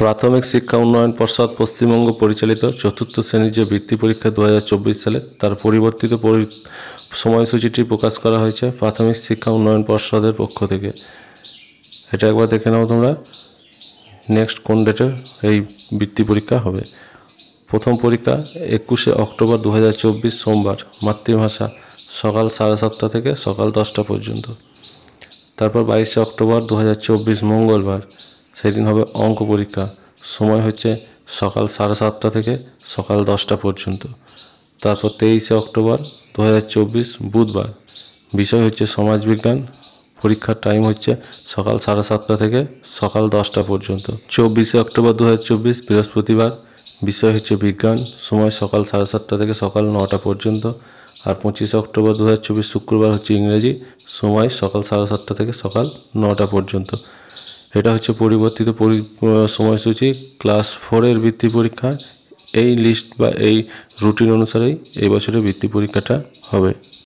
প্রাথমিক শিক্ষা উন্নয়ন পর্ষদ পশ্চিমবঙ্গ পরিচালিত চতুর্থ শ্রেণীর যে বৃত্তি পরীক্ষা দু সালে তার পরিবর্তিত সময়সূচিটি প্রকাশ করা হয়েছে প্রাথমিক শিক্ষা উন্নয়ন পর্ষদের পক্ষ থেকে এটা একবার দেখে নাও তোমরা নেক্সট কোন ডেটে এই বৃত্তি পরীক্ষা হবে প্রথম পরীক্ষা একুশে অক্টোবর দু সোমবার মাতৃভাষা সকাল সাড়ে সাতটা থেকে সকাল দশটা পর্যন্ত তারপর বাইশে অক্টোবর দু মঙ্গলবার সেদিন হবে অঙ্ক পরীক্ষা সময় হচ্ছে সকাল সাড়ে সাতটা থেকে সকাল দশটা পর্যন্ত তারপর তেইশে অক্টোবর দু বুধবার বিষয় হচ্ছে সমাজবিজ্ঞান পরীক্ষার টাইম হচ্ছে সকাল সাড়ে সাতটা থেকে সকাল দশটা পর্যন্ত চব্বিশে অক্টোবর দু বৃহস্পতিবার বিষয় হচ্ছে বিজ্ঞান সময় সকাল সাড়ে সাতটা থেকে সকাল নটা পর্যন্ত আর পঁচিশে অক্টোবর দু শুক্রবার হচ্ছে ইংরেজি সময় সকাল সাড়ে সাতটা থেকে সকাল নটা পর্যন্ত এটা হচ্ছে পরিবর্তিত সময়সূচি ক্লাস ফোরের বৃত্তি পরীক্ষা এই লিস্ট বা এই রুটিন অনুসারেই এই বছরের বৃত্তি পরীক্ষাটা হবে